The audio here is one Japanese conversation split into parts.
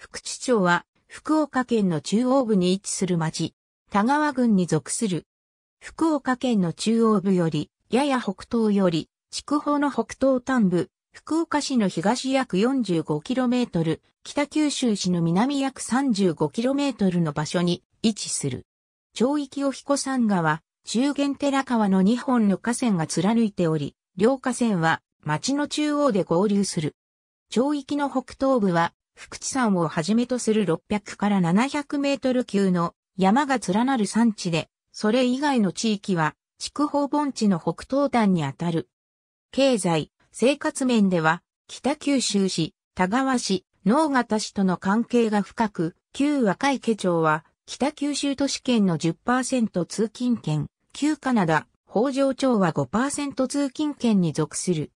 福知町は福岡県の中央部に位置する町、田川郡に属する。福岡県の中央部より、やや北東より、筑豊の北東端部、福岡市の東約 45km、北九州市の南約 35km の場所に位置する。町域を彦山川、中原寺川の2本の河川が貫いており、両河川は町の中央で合流する。町域の北東部は福地山をはじめとする600から700メートル級の山が連なる山地で、それ以外の地域は、筑豊盆地の北東端にあたる。経済、生活面では、北九州市、田川市、能形市との関係が深く、旧若家町は、北九州都市圏の10%通勤圏、旧カナダ、北条町は5%通勤圏に属する。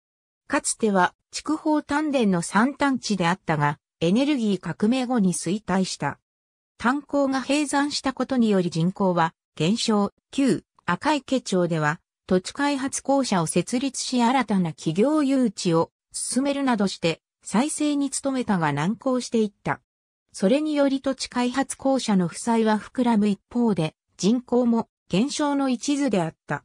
かつては、筑豊丹田の三端地であったが、エネルギー革命後に衰退した。炭鉱が閉山したことにより人口は減少、旧赤池町では土地開発公社を設立し新たな企業誘致を進めるなどして再生に努めたが難航していった。それにより土地開発公社の負債は膨らむ一方で人口も減少の一途であった。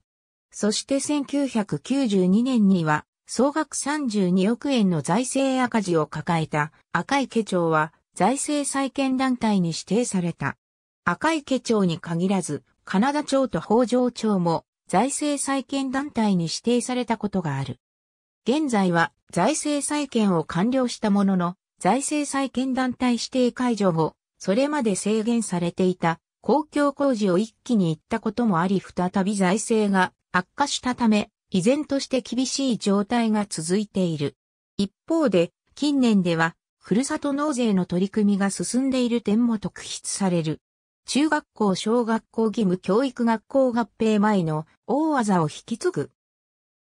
そして1992年には総額32億円の財政赤字を抱えた赤い家長は財政再建団体に指定された。赤い家長に限らず、カナダ町と北条町も財政再建団体に指定されたことがある。現在は財政再建を完了したものの、財政再建団体指定解除後、それまで制限されていた公共工事を一気に行ったこともあり再び財政が悪化したため、依然として厳しい状態が続いている。一方で、近年では、ふるさと納税の取り組みが進んでいる点も特筆される。中学校小学校義務教育学校合併前の大技を引き継ぐ。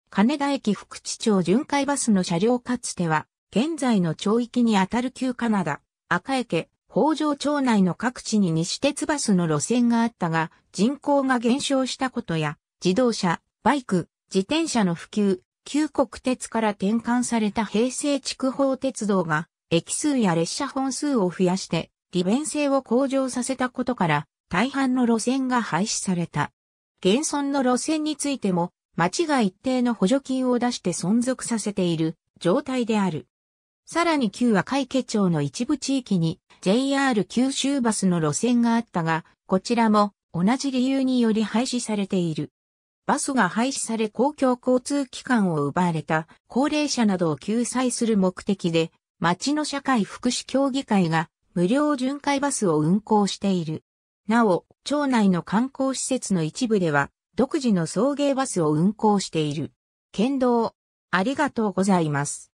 金田駅副地町巡回バスの車両かつては、現在の町域にあたる旧カナダ、赤池、北条町内の各地に西鉄バスの路線があったが、人口が減少したことや、自動車、バイク、自転車の普及、旧国鉄から転換された平成筑豊鉄道が、駅数や列車本数を増やして、利便性を向上させたことから、大半の路線が廃止された。現存の路線についても、町が一定の補助金を出して存続させている状態である。さらに旧和赤家町の一部地域に JR 九州バスの路線があったが、こちらも同じ理由により廃止されている。バスが廃止され公共交通機関を奪われた高齢者などを救済する目的で、町の社会福祉協議会が無料巡回バスを運行している。なお、町内の観光施設の一部では、独自の送迎バスを運行している。県道、ありがとうございます。